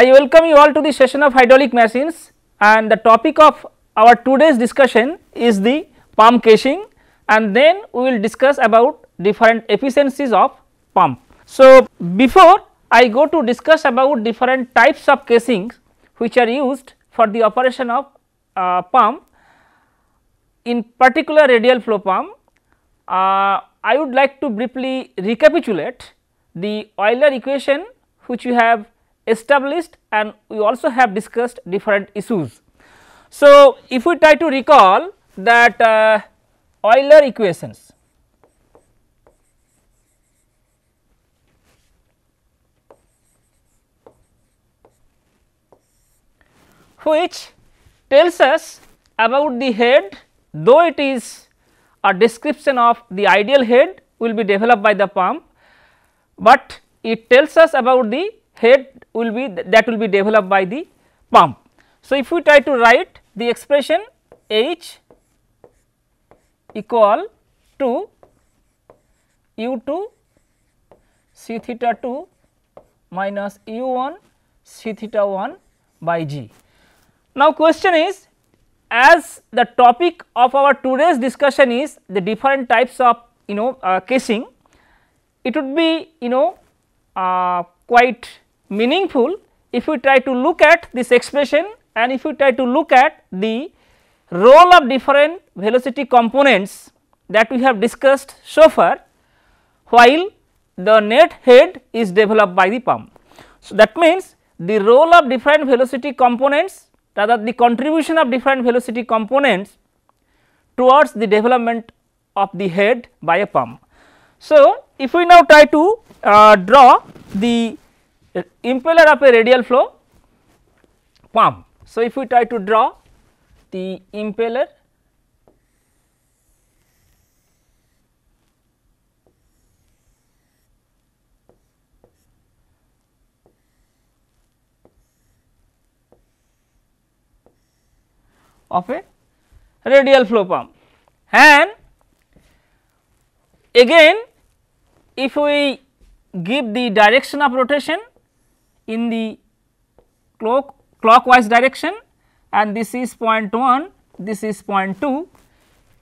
I welcome you all to the session of hydraulic machines and the topic of our today's discussion is the pump caching and then we will discuss about different efficiencies of pump. So, before I go to discuss about different types of casings which are used for the operation of uh, pump in particular radial flow pump, uh, I would like to briefly recapitulate the Euler equation which we have established and we also have discussed different issues. So, if we try to recall that uh, Euler equations which tells us about the head though it is a description of the ideal head will be developed by the pump, but it tells us about the head will be that will be developed by the pump. So, if we try to write the expression H equal to u 2 c theta 2 minus u 1 c theta 1 by g. Now, question is as the topic of our today's discussion is the different types of you know uh, casing, it would be you know uh, quite meaningful if we try to look at this expression and if we try to look at the role of different velocity components that we have discussed so far while the net head is developed by the pump. So, that means, the role of different velocity components rather the contribution of different velocity components towards the development of the head by a pump. So, if we now try to uh, draw the impeller of a radial flow pump. So, if we try to draw the impeller of a radial flow pump and again if we give the direction of rotation in the clock clockwise direction and this is point 1, this is point 2.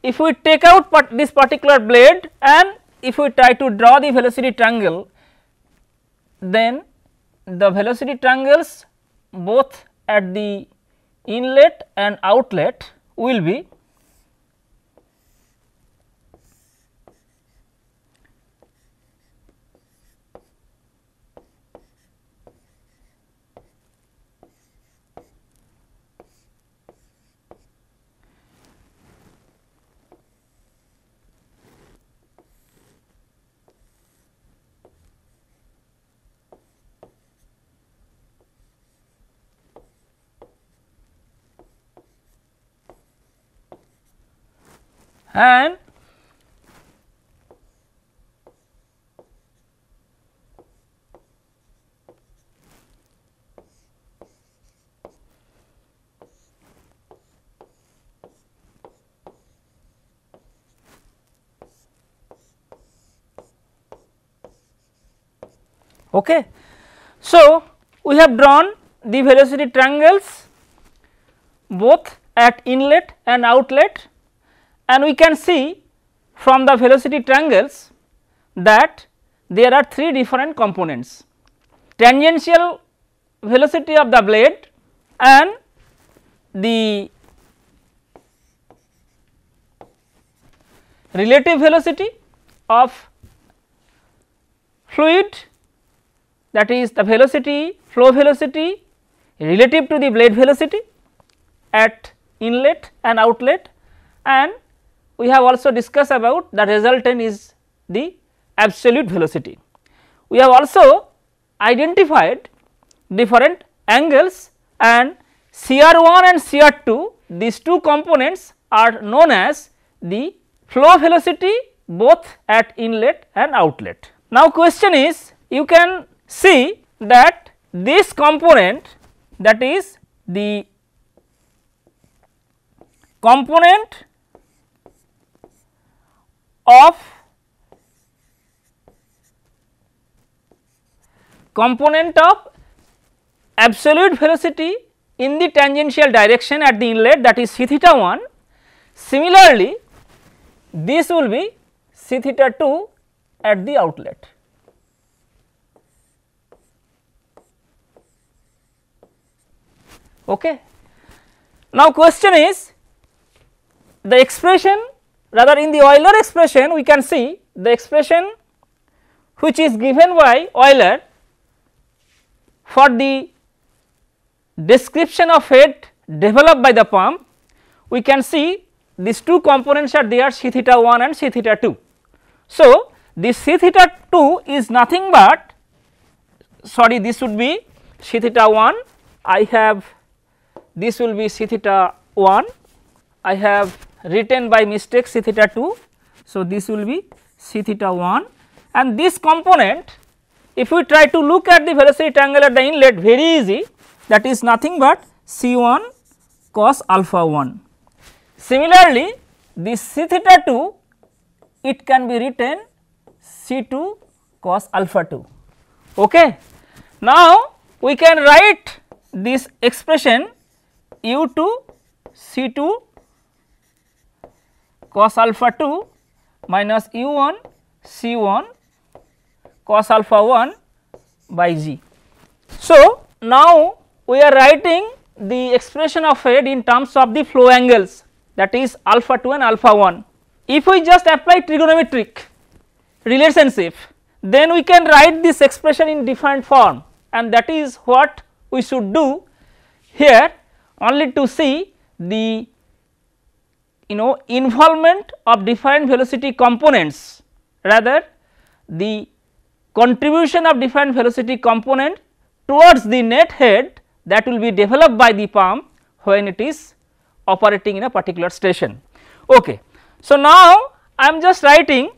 If we take out this particular blade and if we try to draw the velocity triangle, then the velocity triangles both at the inlet and outlet will be and okay. So, we have drawn the velocity triangles both at inlet and outlet and we can see from the velocity triangles that there are three different components tangential velocity of the blade and the relative velocity of fluid that is the velocity flow velocity relative to the blade velocity at inlet and outlet and we have also discussed about the resultant is the absolute velocity. We have also identified different angles and CR1 and CR2 these two components are known as the flow velocity both at inlet and outlet. Now, question is you can see that this component that is the component of component of absolute velocity in the tangential direction at the inlet that is c theta 1. Similarly, this will be c theta 2 at the outlet. Okay. Now, question is the expression rather in the Euler expression we can see the expression which is given by Euler for the description of head developed by the pump we can see these two components are there C theta 1 and C theta 2. So, this C theta 2 is nothing but sorry this would be C theta 1 I have this will be C theta 1 I have written by mistake c theta 2. So, this will be c theta 1 and this component if we try to look at the velocity triangle at the inlet very easy that is nothing but c 1 cos alpha 1. Similarly, this c theta 2 it can be written c 2 cos alpha 2. Okay. Now, we can write this expression u 2 c 2 cos alpha 2 minus u 1 c 1 cos alpha 1 by g. So, now we are writing the expression of head in terms of the flow angles that is alpha 2 and alpha 1. If we just apply trigonometric relationship then we can write this expression in different form and that is what we should do here only to see the you know involvement of different velocity components rather the contribution of different velocity component towards the net head that will be developed by the pump when it is operating in a particular station. Okay. So, now I am just writing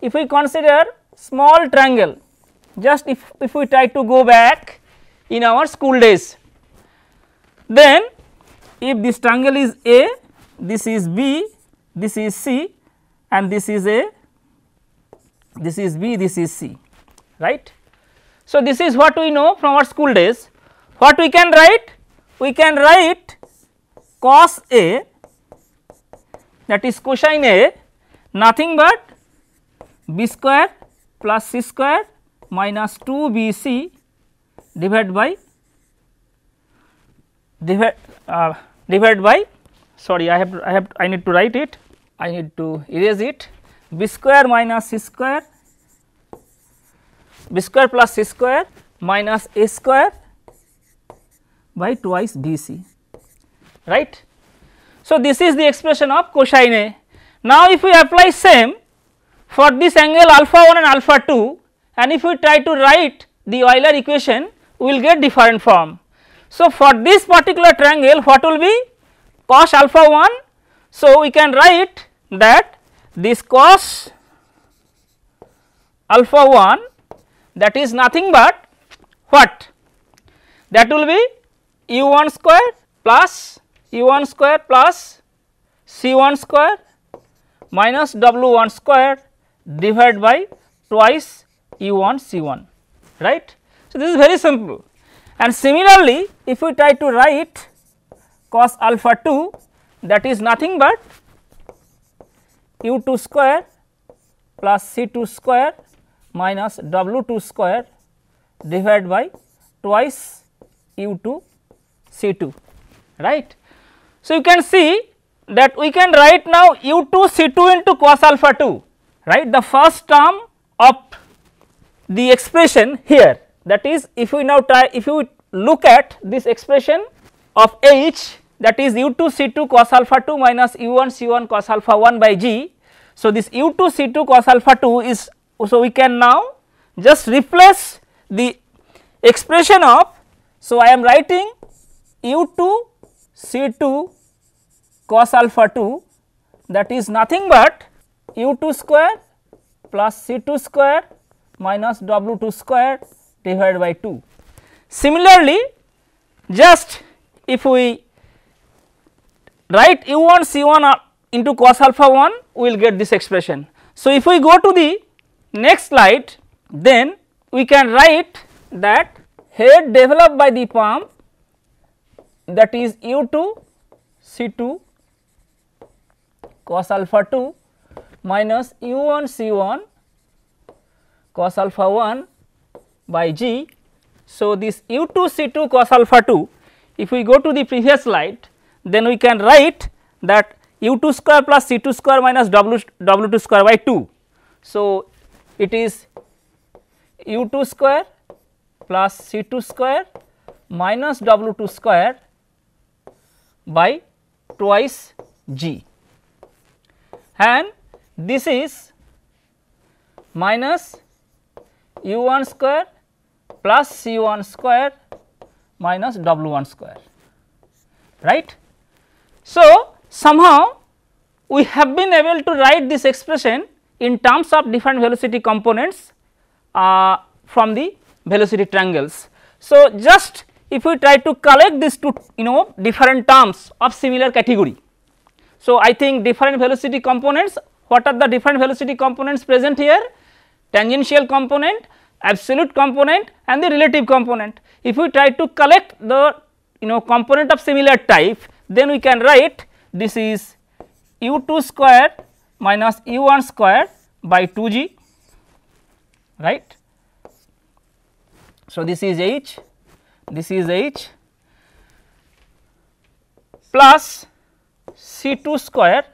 if we consider small triangle just if, if we try to go back in our school days then if this triangle is A this is B, this is C and this is A, this is B, this is C, right. So, this is what we know from our school days. What we can write? We can write cos A that is cosine A nothing but b square plus c square minus 2 b c divided by divided, uh, divided by sorry I have to, I have to, I need to write it I need to erase it b square minus c square b square plus c square minus a square by twice bc right. So, this is the expression of cosine A. Now, if we apply same for this angle alpha 1 and alpha 2 and if we try to write the Euler equation we will get different form. So, for this particular triangle what will be cos alpha 1. So, we can write that this cos alpha 1 that is nothing but what that will be u 1 square plus u 1 square plus c 1 square minus w 1 square divided by twice u 1 c 1 right. So, this is very simple and similarly if we try to write cos alpha 2 that is nothing but u 2 square plus c 2 square minus w 2 square divided by twice u 2 c 2 right. So, you can see that we can write now u 2 c 2 into cos alpha 2 right the first term of the expression here that is if we now try if you look at this expression of h that is u 2 C 2 cos alpha 2 minus u 1 C 1 cos alpha 1 by g. So, this u 2 C 2 cos alpha 2 is so we can now just replace the expression of. So, I am writing u 2 C 2 cos alpha 2 that is nothing but u 2 square plus C 2 square minus W 2 square divided by 2. Similarly, just if we write u 1 C 1 into cos alpha 1 we will get this expression. So, if we go to the next slide then we can write that head developed by the pump that is u 2 C 2 cos alpha 2 minus u 1 C 1 cos alpha 1 by g. So, this u 2 C 2 cos alpha 2 if we go to the previous slide then we can write that u 2 square plus c 2 square minus w, w 2 square by 2. So, it is u 2 square plus c 2 square minus w 2 square by twice g and this is minus u 1 square plus c 1 square minus w 1 square right. So, somehow we have been able to write this expression in terms of different velocity components uh, from the velocity triangles. So, just if we try to collect these two you know different terms of similar category. So, I think different velocity components what are the different velocity components present here tangential component absolute component and the relative component. If we try to collect the you know component of similar type then we can write this is u 2 square minus u 1 square by 2 g right. So, this is h, this is h plus c 2 square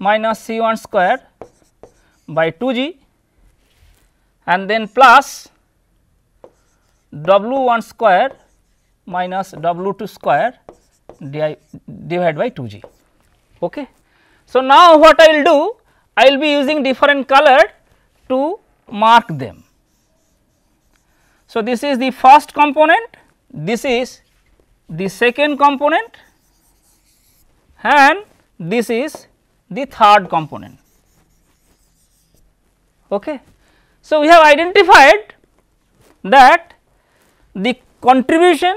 minus c 1 square by 2 g and then plus w 1 square minus w 2 square Divided by 2g. Okay. So, now what I will do? I will be using different color to mark them. So, this is the first component, this is the second component and this is the third component. Okay. So, we have identified that the contribution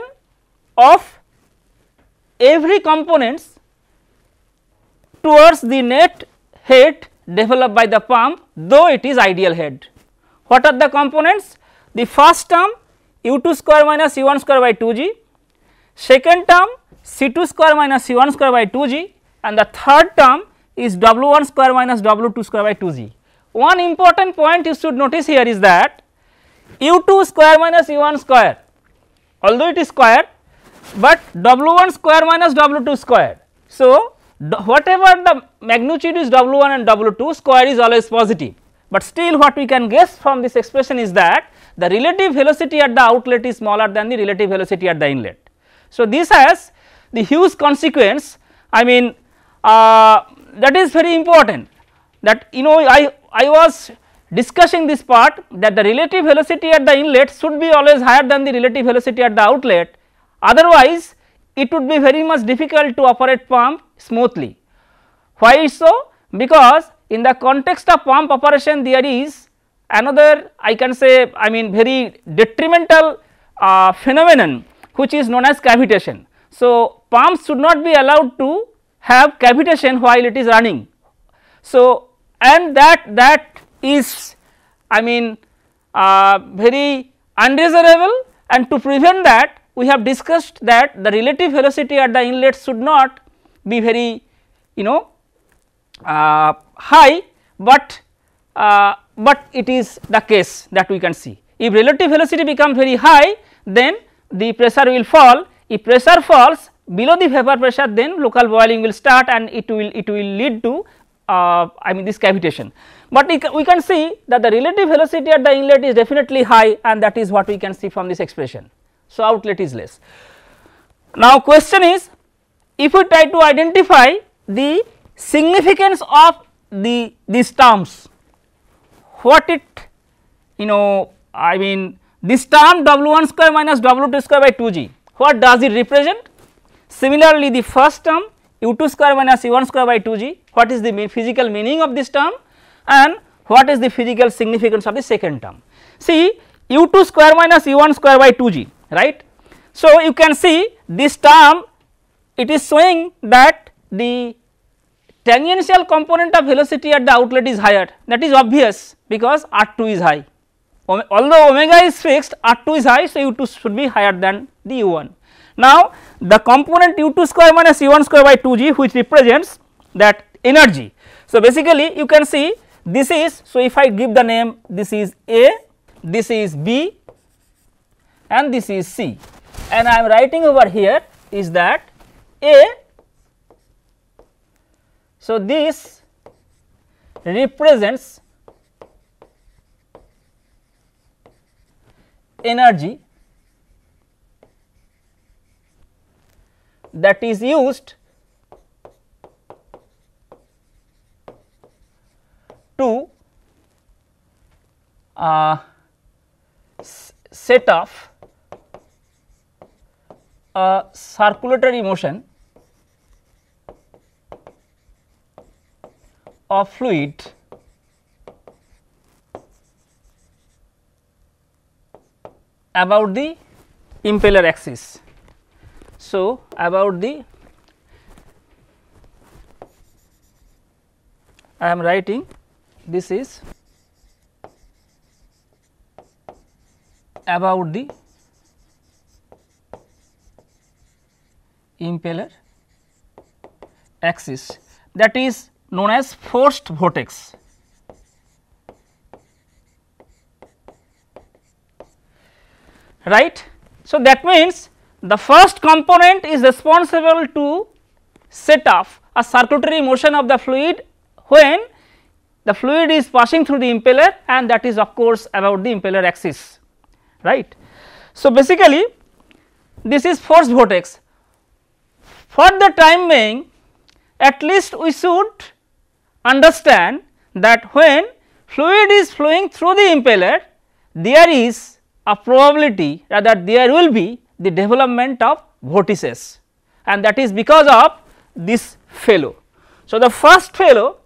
of every components towards the net head developed by the pump though it is ideal head. What are the components? The first term u2 square minus u1 square by 2g, second term c2 square minus c1 square by 2g and the third term is w1 square minus w2 square by 2g. One important point you should notice here is that u2 square minus u1 square although it is square but W1 square minus W2 square. So, whatever the magnitude is W1 and W2 square is always positive, but still what we can guess from this expression is that the relative velocity at the outlet is smaller than the relative velocity at the inlet. So, this has the huge consequence I mean uh, that is very important that you know I, I was discussing this part that the relative velocity at the inlet should be always higher than the relative velocity at the outlet Otherwise, it would be very much difficult to operate pump smoothly. Why is so? Because in the context of pump operation there is another I can say I mean very detrimental uh, phenomenon which is known as cavitation. So, pumps should not be allowed to have cavitation while it is running. So, and that that is I mean uh, very undesirable and to prevent that we have discussed that the relative velocity at the inlet should not be very you know uh, high, but uh, but it is the case that we can see. If relative velocity becomes very high then the pressure will fall, if pressure falls below the vapor pressure then local boiling will start and it will it will lead to uh, I mean this cavitation. But we can see that the relative velocity at the inlet is definitely high and that is what we can see from this expression. So, outlet is less. Now, question is if we try to identify the significance of the these terms, what it you know I mean this term W1 square minus W2 square by 2G, what does it represent? Similarly, the first term u2 square minus u1 square by 2g what is the mean physical meaning of this term and what is the physical significance of the second term. See u2 square minus u1 square by 2g right. So, you can see this term it is showing that the tangential component of velocity at the outlet is higher that is obvious because R2 is high although omega is fixed R2 is high. So, U2 should be higher than the U1. Now, the component U2 square minus U1 square by 2G which represents that energy. So, basically you can see this is so if I give the name this is A, this is B and this is C and I am writing over here is that A. So, this represents energy that is used to uh, set off a circulatory motion of fluid about the impeller axis. So, about the I am writing this is about the impeller axis that is known as forced vortex. right. So, that means the first component is responsible to set off a circulatory motion of the fluid when the fluid is passing through the impeller and that is of course about the impeller axis right. So, basically this is force vortex for the time being at least we should understand that when fluid is flowing through the impeller there is a probability rather there will be the development of vortices and that is because of this fellow. So, the first fellow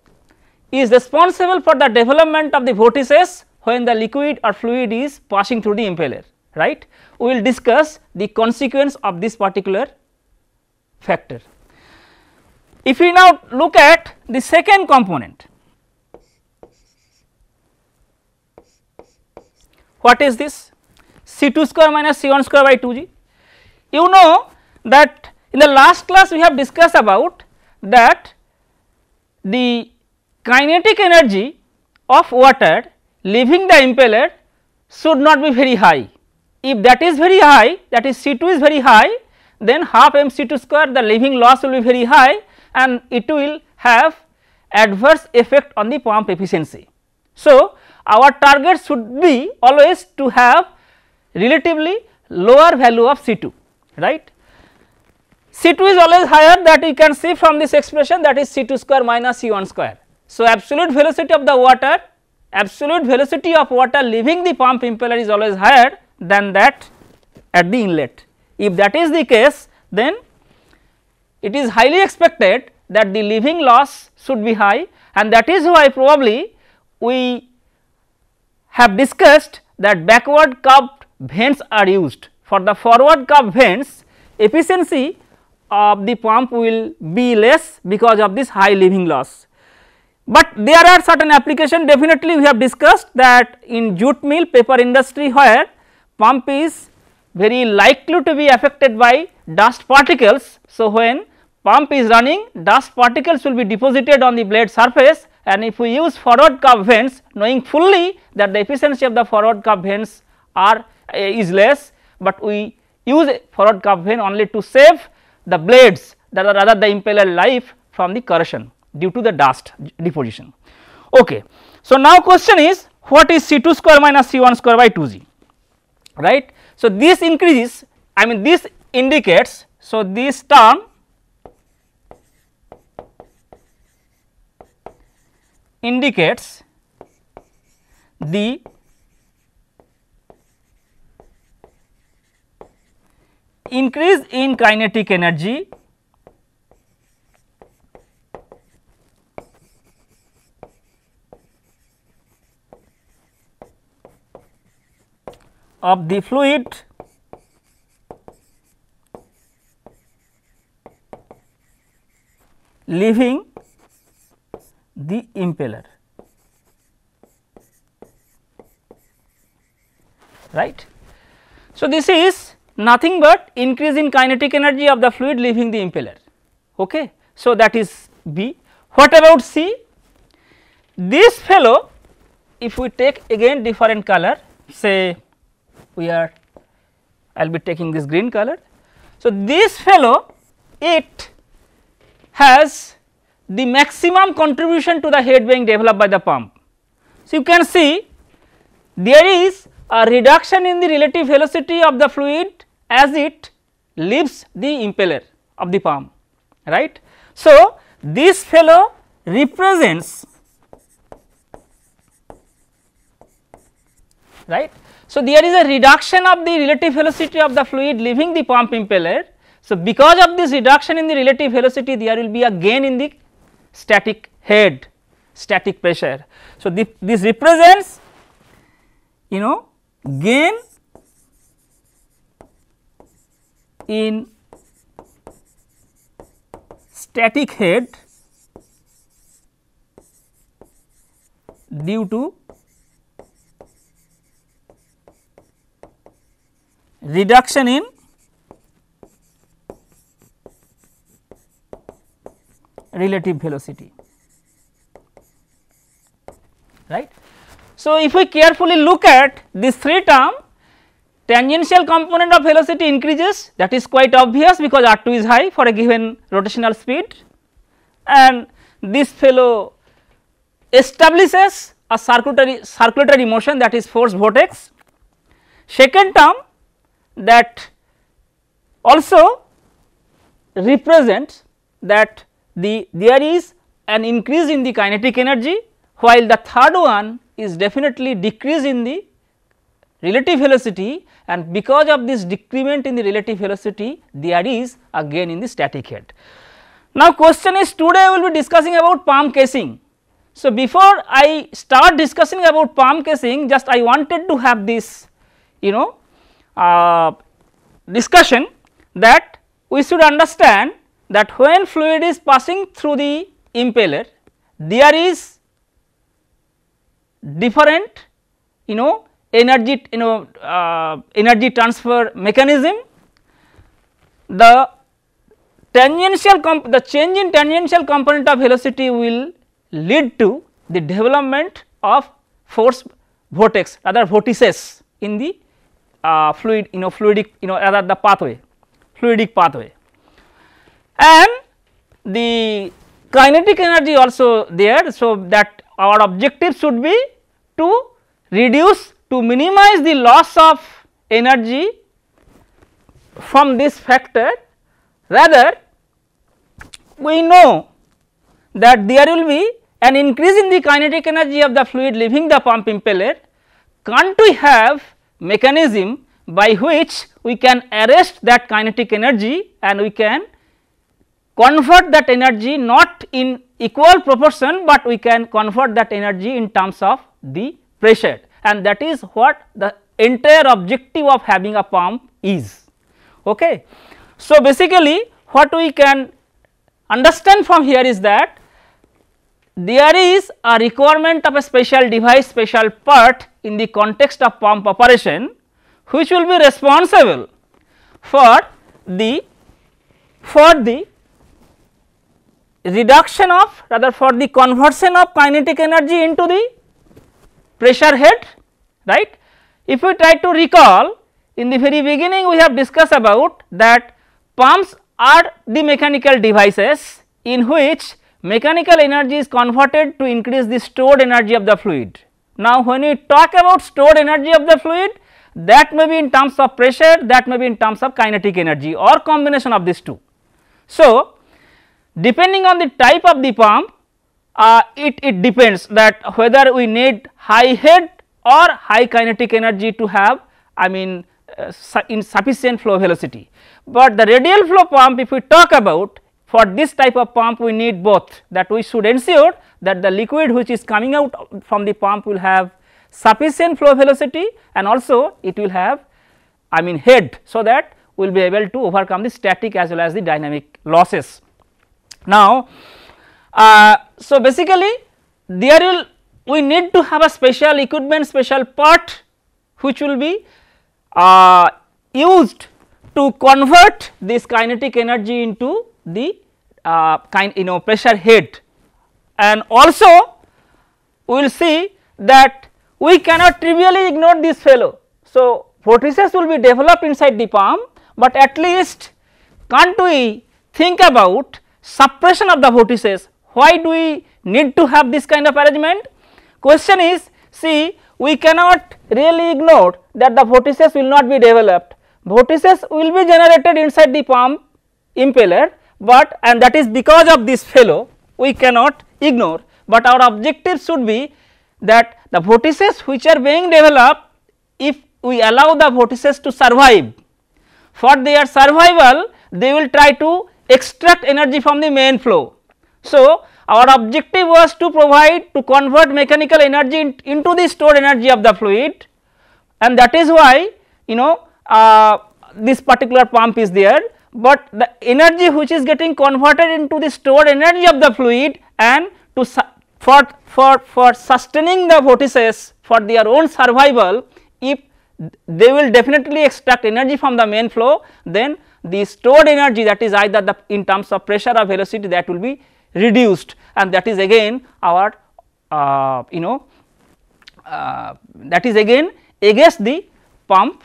is responsible for the development of the vortices when the liquid or fluid is passing through the impeller right. We will discuss the consequence of this particular factor. If we now look at the second component, what is this? C 2 square minus C 1 square by 2 g. You know that in the last class we have discussed about that the kinetic energy of water leaving the impeller should not be very high. If that is very high that is C 2 is very high then half mc2 square the leaving loss will be very high and it will have adverse effect on the pump efficiency. So, our target should be always to have relatively lower value of C2 right. C2 is always higher that you can see from this expression that is C2 square minus C1 square. So, absolute velocity of the water absolute velocity of water leaving the pump impeller is always higher than that at the inlet. If that is the case then it is highly expected that the living loss should be high and that is why probably we have discussed that backward curved vents are used. For the forward curved vents, efficiency of the pump will be less because of this high living loss. But there are certain application definitely we have discussed that in jute mill paper industry where pump is very likely to be affected by dust particles. So, when pump is running dust particles will be deposited on the blade surface and if we use forward curve vents knowing fully that the efficiency of the forward curve vents are uh, is less, but we use forward curve vent only to save the blades that are rather the impeller life from the corrosion due to the dust deposition. Okay. So, now question is what is C 2 square minus C 1 square by 2 g right. So, this increases I mean this indicates so this term indicates the increase in kinetic energy of the fluid leaving the impeller right. So, this is nothing but increase in kinetic energy of the fluid leaving the impeller ok. So, that is B. What about C? This fellow if we take again different color say we are I will be taking this green color. So, this fellow it has the maximum contribution to the head being developed by the pump. So, you can see there is a reduction in the relative velocity of the fluid as it leaves the impeller of the pump right. So, this fellow represents right so, there is a reduction of the relative velocity of the fluid leaving the pump impeller. So, because of this reduction in the relative velocity there will be a gain in the static head static pressure. So, the, this represents you know gain in static head due to reduction in relative velocity right. So, if we carefully look at this three term tangential component of velocity increases that is quite obvious because r 2 is high for a given rotational speed and this fellow establishes a circulatory circulatory motion that is force vortex. Second term that also represent that the there is an increase in the kinetic energy while the third one is definitely decrease in the relative velocity and because of this decrement in the relative velocity there is a gain in the static head. Now, question is today we will be discussing about palm casing. So, before I start discussing about palm casing just I wanted to have this you know uh, discussion that we should understand that when fluid is passing through the impeller there is different you know energy you know uh, energy transfer mechanism the tangential the change in tangential component of velocity will lead to the development of force vortex rather vortices in the uh, fluid you know fluidic you know rather the pathway fluidic pathway and the kinetic energy also there. So, that our objective should be to reduce to minimize the loss of energy from this factor rather we know that there will be an increase in the kinetic energy of the fluid leaving the pump impeller can't we have mechanism by which we can arrest that kinetic energy and we can convert that energy not in equal proportion, but we can convert that energy in terms of the pressure and that is what the entire objective of having a pump is. Okay. So, basically what we can understand from here is that there is a requirement of a special device special part in the context of pump operation which will be responsible for the for the reduction of rather for the conversion of kinetic energy into the pressure head right. If we try to recall in the very beginning we have discussed about that pumps are the mechanical devices in which mechanical energy is converted to increase the stored energy of the fluid. Now, when we talk about stored energy of the fluid that may be in terms of pressure that may be in terms of kinetic energy or combination of these two. So, depending on the type of the pump uh, it, it depends that whether we need high head or high kinetic energy to have I mean uh, su in sufficient flow velocity. But the radial flow pump if we talk about for this type of pump we need both that we should ensure that the liquid which is coming out from the pump will have sufficient flow velocity and also it will have I mean head. So, that we will be able to overcome the static as well as the dynamic losses. Now, uh, so basically there will we need to have a special equipment special part which will be uh, used to convert this kinetic energy into the uh, kind you know pressure head and also we will see that we cannot trivially ignore this fellow. So, vortices will be developed inside the palm, but at least can't we think about suppression of the vortices why do we need to have this kind of arrangement? Question is see we cannot really ignore that the vortices will not be developed. Vortices will be generated inside the palm impeller but and that is because of this fellow we cannot ignore, but our objective should be that the vortices which are being developed if we allow the vortices to survive for their survival they will try to extract energy from the main flow. So, our objective was to provide to convert mechanical energy in, into the stored energy of the fluid and that is why you know uh, this particular pump is there but the energy which is getting converted into the stored energy of the fluid and to for for for sustaining the vortices for their own survival if they will definitely extract energy from the main flow then the stored energy that is either the in terms of pressure or velocity that will be reduced and that is again our uh, you know uh, that is again against the pump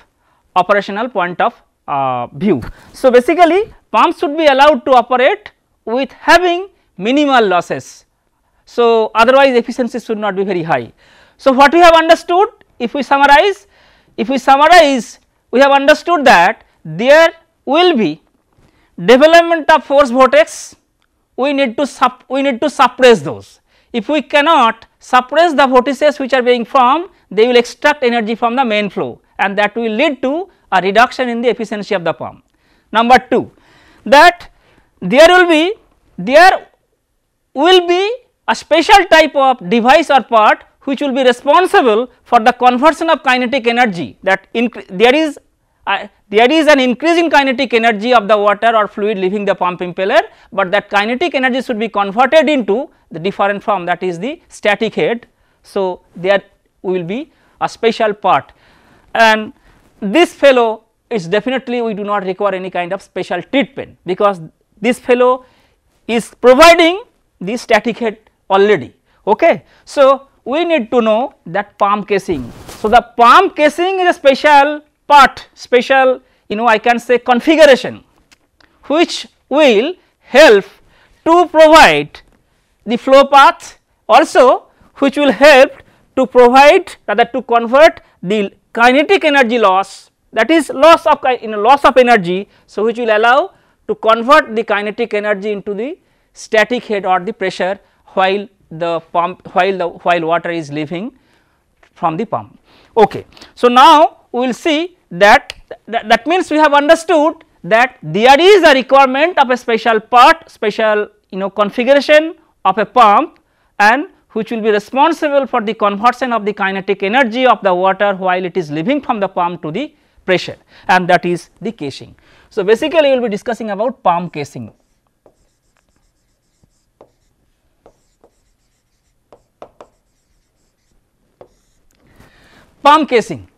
operational point of uh, view. So, basically pumps should be allowed to operate with having minimal losses. So, otherwise efficiency should not be very high. So, what we have understood if we summarize, if we summarize we have understood that there will be development of force vortex we need to sup we need to suppress those. If we cannot suppress the vortices which are being formed they will extract energy from the main flow and that will lead to a reduction in the efficiency of the pump. Number 2 that there will be there will be a special type of device or part which will be responsible for the conversion of kinetic energy that there is uh, there is an increase in kinetic energy of the water or fluid leaving the pump impeller, but that kinetic energy should be converted into the different form that is the static head. So, there will be a special part and this fellow is definitely we do not require any kind of special treatment because this fellow is providing the static head already. Okay. So, we need to know that palm casing. So, the palm casing is a special part, special you know I can say configuration which will help to provide the flow path also which will help to provide rather to convert the kinetic energy loss that is loss of in loss of energy. So, which will allow to convert the kinetic energy into the static head or the pressure while the pump while the while water is leaving from the pump. Okay. So, now we will see that, that that means we have understood that there is a requirement of a special part special you know configuration of a pump and which will be responsible for the conversion of the kinetic energy of the water while it is leaving from the pump to the pressure and that is the casing. So, basically we will be discussing about pump casing. Pump casing.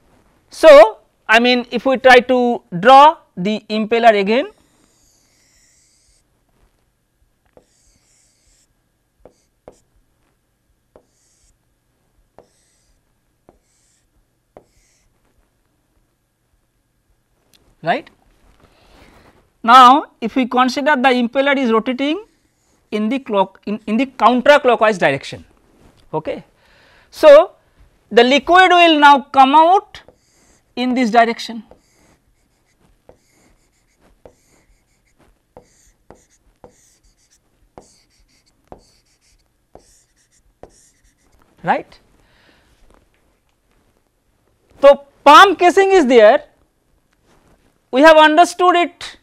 So, I mean if we try to draw the impeller again right. Now, if we consider the impeller is rotating in the clock in, in the counter clockwise direction. Okay. So, the liquid will now come out in this direction. right. So, palm casing is there we have understood it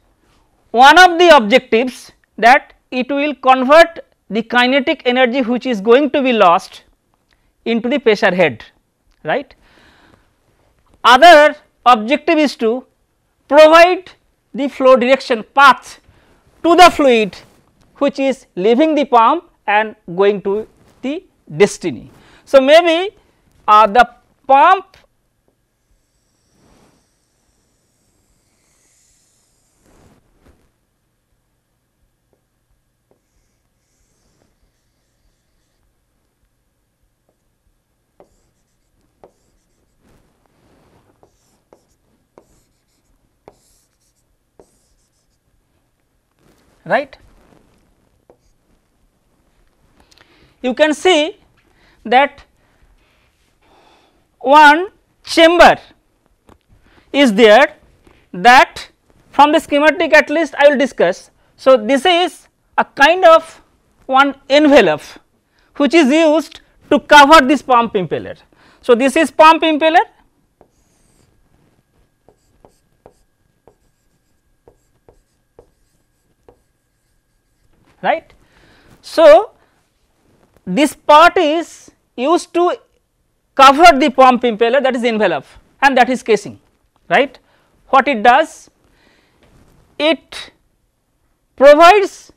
one of the objectives that it will convert the kinetic energy which is going to be lost into the pressure head right. Other objective is to provide the flow direction path to the fluid which is leaving the pump and going to the destiny. So, maybe uh, the pump right. You can see that one chamber is there that from the schematic at least I will discuss. So, this is a kind of one envelope which is used to cover this pump impeller. So, this is pump impeller right. So, this part is used to cover the pump impeller that is envelope and that is casing right. What it does? It provides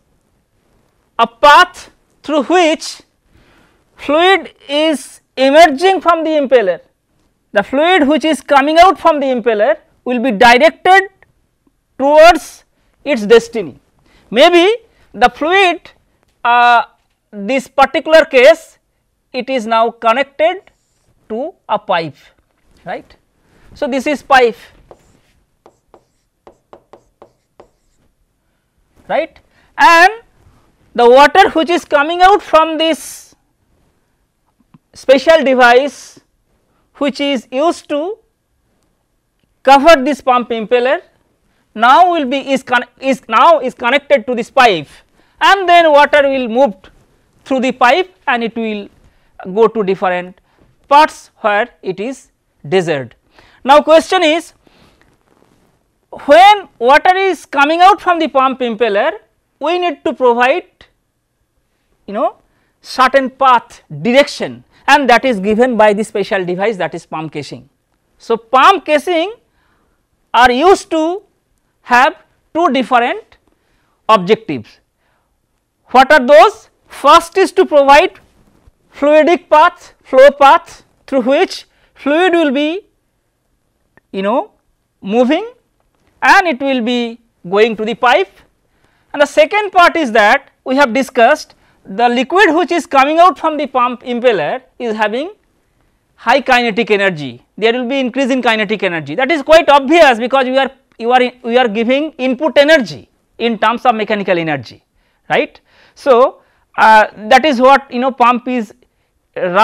a path through which fluid is emerging from the impeller. The fluid which is coming out from the impeller will be directed towards its destiny. Maybe the fluid uh, this particular case it is now connected to a pipe right. So, this is pipe right and the water which is coming out from this special device which is used to cover this pump impeller now will be is, is now is connected to this pipe and then water will move through the pipe and it will go to different parts where it is desired. Now question is when water is coming out from the pump impeller we need to provide you know certain path direction and that is given by the special device that is pump casing. So, pump casing are used to have two different objectives. What are those? First is to provide fluidic path, flow path through which fluid will be you know moving and it will be going to the pipe. And the second part is that we have discussed the liquid which is coming out from the pump impeller is having high kinetic energy, there will be increase in kinetic energy that is quite obvious because we are you are in, we are giving input energy in terms of mechanical energy right. So, uh, that is what you know pump is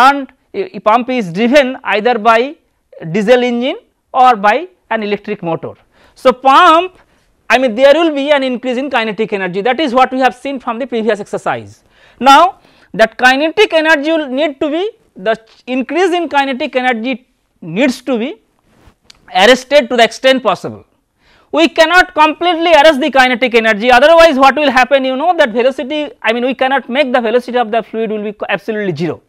run uh, pump is driven either by diesel engine or by an electric motor. So, pump I mean there will be an increase in kinetic energy that is what we have seen from the previous exercise. Now, that kinetic energy will need to be the increase in kinetic energy needs to be arrested to the extent possible we cannot completely arrest the kinetic energy otherwise what will happen you know that velocity I mean we cannot make the velocity of the fluid will be absolutely 0.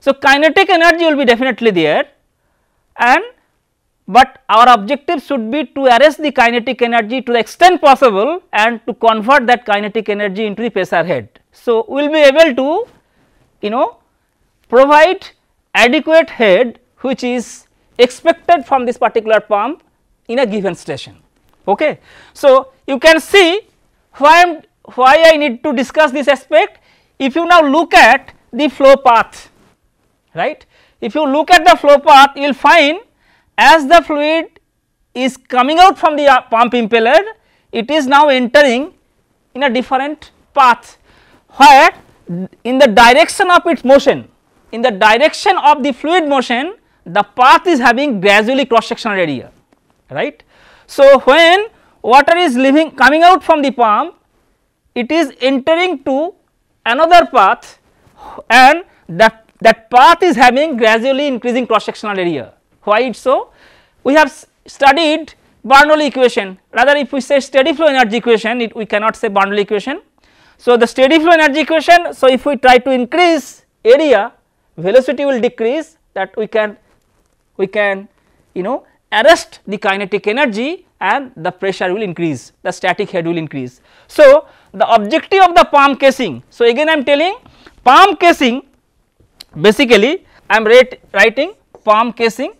So, kinetic energy will be definitely there and but our objective should be to arrest the kinetic energy to the extent possible and to convert that kinetic energy into the pressure head. So, we will be able to you know provide adequate head which is expected from this particular pump in a given station. Okay. So, you can see why, why I need to discuss this aspect if you now look at the flow path right. If you look at the flow path you will find as the fluid is coming out from the uh, pump impeller it is now entering in a different path where in the direction of its motion in the direction of the fluid motion the path is having gradually cross sectional area right. So, when water is leaving coming out from the pump, it is entering to another path and that, that path is having gradually increasing cross sectional area. Why it so? We have studied Bernoulli equation rather if we say steady flow energy equation it, we cannot say Bernoulli equation. So, the steady flow energy equation so if we try to increase area velocity will decrease that we can we can you know arrest the kinetic energy and the pressure will increase, the static head will increase. So, the objective of the palm casing, so again I am telling palm casing basically I am writing palm casing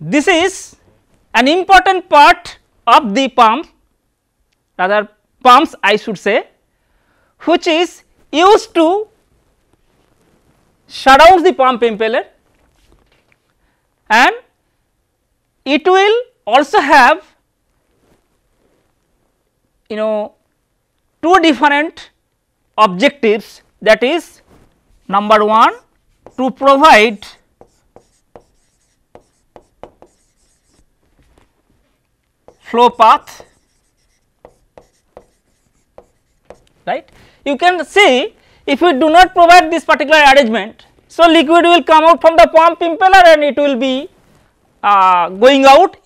this is an important part of the pump rather pumps I should say which is used to surrounds the pump impeller and it will also have you know two different objectives that is number 1 to provide flow path right. You can see if we do not provide this particular arrangement, so liquid will come out from the pump impeller and it will be uh, going out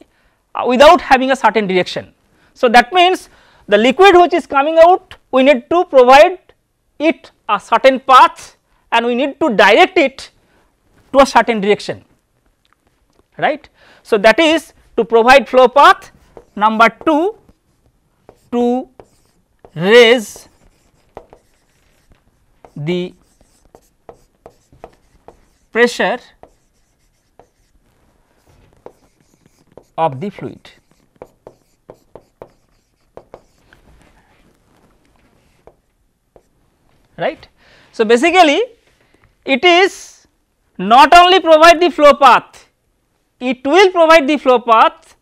uh, without having a certain direction. So, that means the liquid which is coming out we need to provide it a certain path and we need to direct it to a certain direction right. So, that is to provide flow path number 2 to raise the pressure of the fluid. right. So, basically it is not only provide the flow path, it will provide the flow path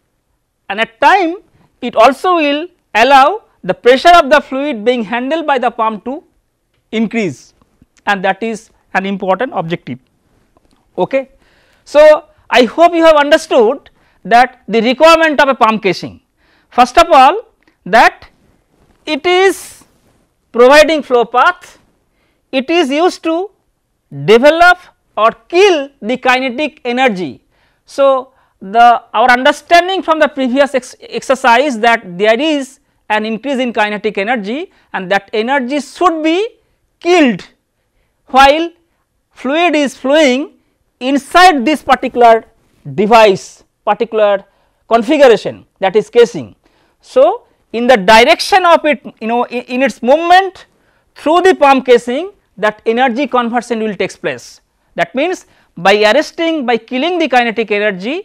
and at time it also will allow the pressure of the fluid being handled by the pump to increase and that is an important objective. Okay. So, I hope you have understood that the requirement of a pump casing. First of all that it is providing flow path, it is used to develop or kill the kinetic energy. So, the our understanding from the previous ex exercise that there is an increase in kinetic energy and that energy should be killed while fluid is flowing inside this particular device particular configuration that is casing. So, in the direction of it you know in, its movement through the pump casing that energy conversion will takes place. That means, by arresting by killing the kinetic energy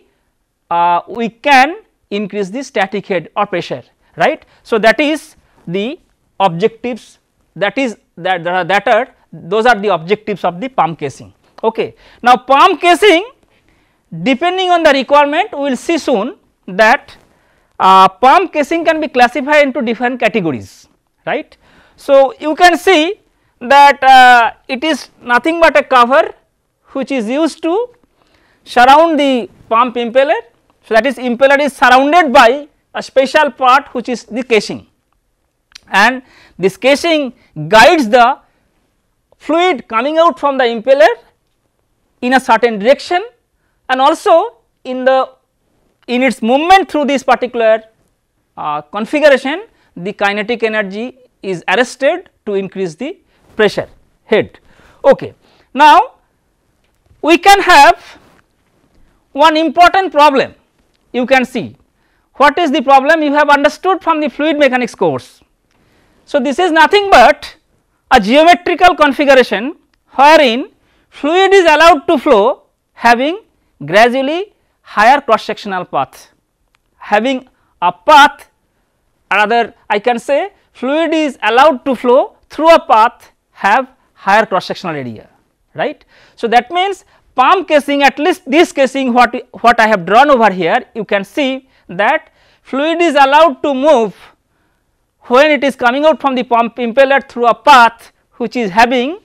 uh, we can increase the static head or pressure right. So, that is the objectives that is that that are those are the objectives of the pump casing. Okay. Now, pump casing depending on the requirement we will see soon that uh, pump casing can be classified into different categories right. So, you can see that uh, it is nothing but a cover which is used to surround the pump impeller. So, that is impeller is surrounded by a special part which is the casing and this casing guides the fluid coming out from the impeller in a certain direction and also in the in its movement through this particular uh, configuration the kinetic energy is arrested to increase the pressure head. Okay. Now, we can have one important problem you can see what is the problem you have understood from the fluid mechanics course so, this is nothing but a geometrical configuration wherein fluid is allowed to flow having gradually higher cross sectional path, having a path rather I can say fluid is allowed to flow through a path have higher cross sectional area right. So, that means palm casing at least this casing what, what I have drawn over here you can see that fluid is allowed to move when it is coming out from the pump impeller through a path which is having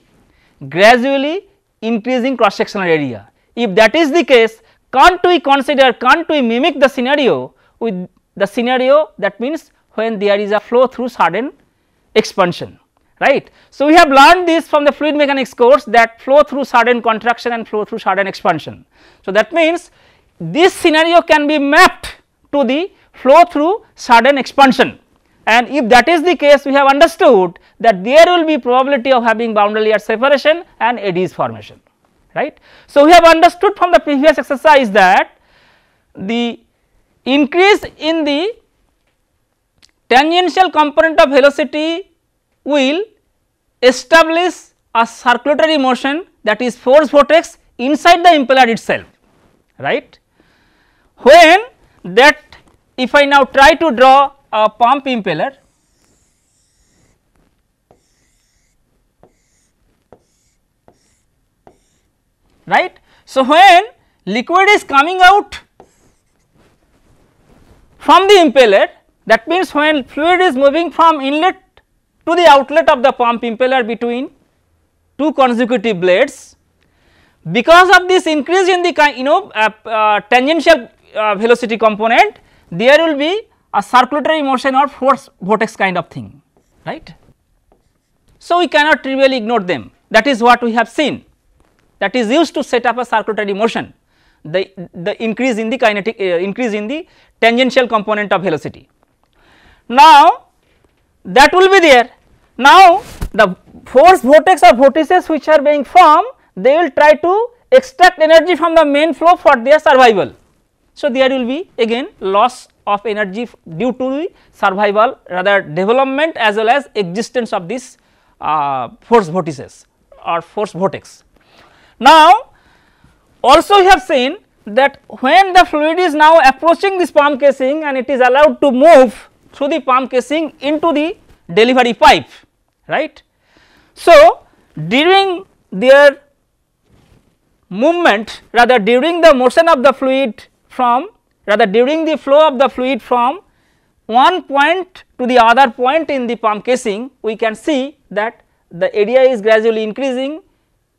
gradually increasing cross sectional area. If that is the case can't we consider can't we mimic the scenario with the scenario that means when there is a flow through sudden expansion right. So, we have learned this from the fluid mechanics course that flow through sudden contraction and flow through sudden expansion. So, that means this scenario can be mapped to the flow through sudden expansion and if that is the case we have understood that there will be probability of having boundary layer separation and eddies formation right. So, we have understood from the previous exercise that the increase in the tangential component of velocity will establish a circulatory motion that is force vortex inside the impeller itself right. When that if I now try to draw a pump impeller right. So, when liquid is coming out from the impeller that means when fluid is moving from inlet to the outlet of the pump impeller between two consecutive blades because of this increase in the you know uh, uh, tangential uh, velocity component there will be a circulatory motion or force vortex kind of thing right. So, we cannot trivially ignore them that is what we have seen that is used to set up a circulatory motion the, the increase in the kinetic uh, increase in the tangential component of velocity. Now, that will be there now the force vortex or vortices which are being formed they will try to extract energy from the main flow for their survival. So, there will be again loss of energy due to the survival rather development as well as existence of this uh, force vortices or force vortex. Now, also we have seen that when the fluid is now approaching this pump casing and it is allowed to move through the pump casing into the delivery pipe right. So, during their movement rather during the motion of the fluid from rather during the flow of the fluid from one point to the other point in the pump casing we can see that the area is gradually increasing,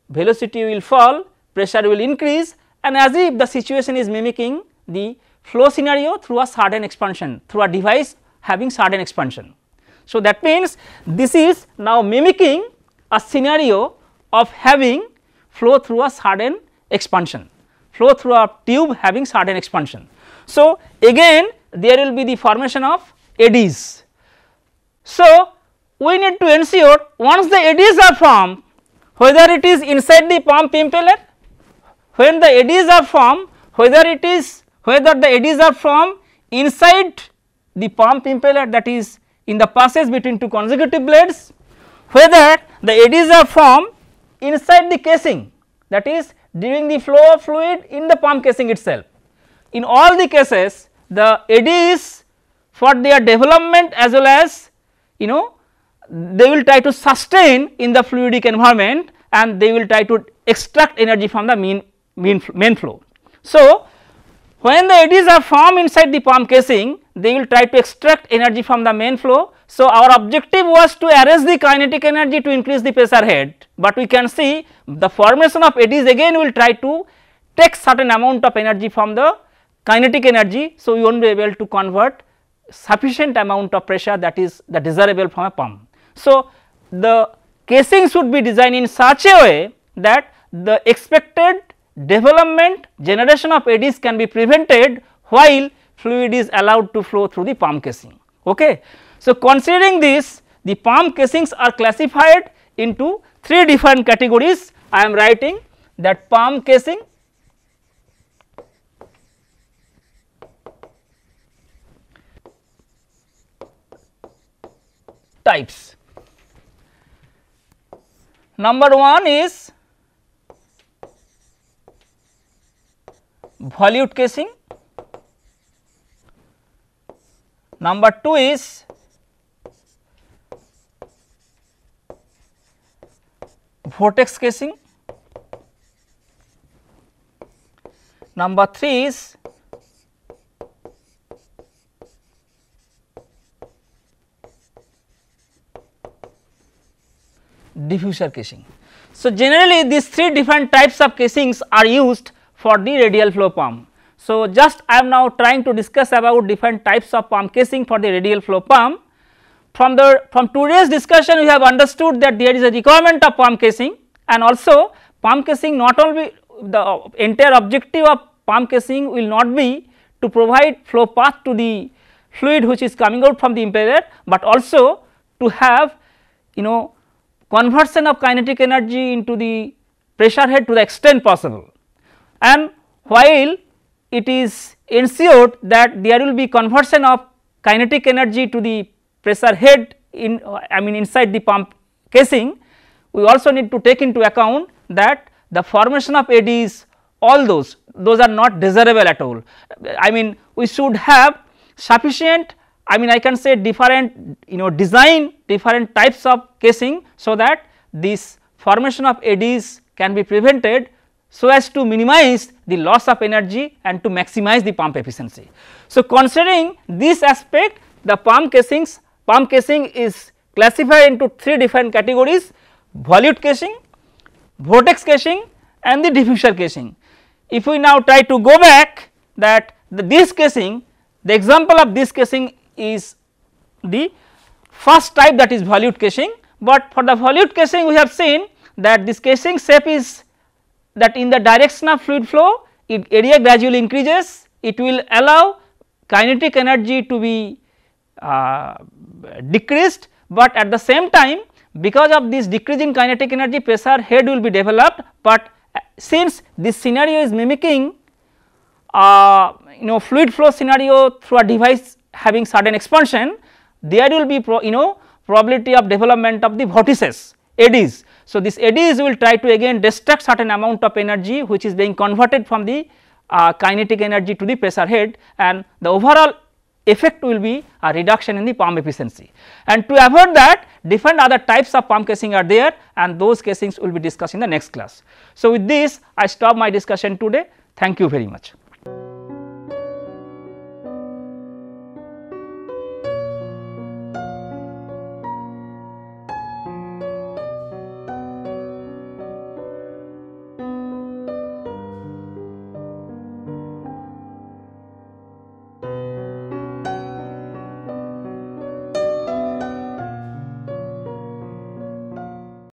velocity will fall, pressure will increase and as if the situation is mimicking the flow scenario through a sudden expansion through a device having sudden expansion. So, that means this is now mimicking a scenario of having flow through a sudden expansion, flow through a tube having sudden expansion. So, again there will be the formation of eddies. So, we need to ensure once the eddies are formed whether it is inside the pump impeller when the eddies are formed whether it is whether the eddies are formed inside the pump impeller that is in the passage between two consecutive blades whether the eddies are formed inside the casing that is during the flow of fluid in the pump casing itself in all the cases the eddies for their development as well as you know they will try to sustain in the fluidic environment and they will try to extract energy from the mean, mean main flow. So, when the eddies are formed inside the pump casing they will try to extract energy from the main flow. So, our objective was to arrest the kinetic energy to increase the pressure head, but we can see the formation of eddies again will try to take certain amount of energy from the kinetic energy. So, you will not be able to convert sufficient amount of pressure that is the desirable from a pump. So, the casing should be designed in such a way that the expected development generation of eddies can be prevented while fluid is allowed to flow through the pump casing. Okay. So, considering this the pump casings are classified into three different categories I am writing that pump casing types. Number 1 is volute casing, number 2 is vortex casing, number 3 is diffuser casing. So, generally these three different types of casings are used for the radial flow pump. So, just I am now trying to discuss about different types of pump casing for the radial flow pump. From the from today's discussion we have understood that there is a requirement of pump casing and also pump casing not only the entire objective of pump casing will not be to provide flow path to the fluid which is coming out from the impeller, but also to have you know conversion of kinetic energy into the pressure head to the extent possible and while it is ensured that there will be conversion of kinetic energy to the pressure head in I mean inside the pump casing we also need to take into account that the formation of eddies all those those are not desirable at all I mean we should have sufficient I mean I can say different you know design different types of casing so that this formation of eddies can be prevented so as to minimize the loss of energy and to maximize the pump efficiency. So, considering this aspect the pump casings pump casing is classified into three different categories volute casing, vortex casing and the diffuser casing. If we now try to go back that the, this casing the example of this casing is the first type that is volute casing. but for the volute casing, we have seen that this casing shape is that in the direction of fluid flow it area gradually increases it will allow kinetic energy to be uh, decreased, but at the same time because of this decrease in kinetic energy pressure head will be developed, but uh, since this scenario is mimicking uh, you know fluid flow scenario through a device having certain expansion there will be pro, you know probability of development of the vortices eddies. So, these eddies will try to again destruct certain amount of energy which is being converted from the uh, kinetic energy to the pressure head and the overall effect will be a reduction in the pump efficiency. And to avoid that different other types of pump casing are there and those casings will be discussed in the next class. So, with this I stop my discussion today. Thank you very much.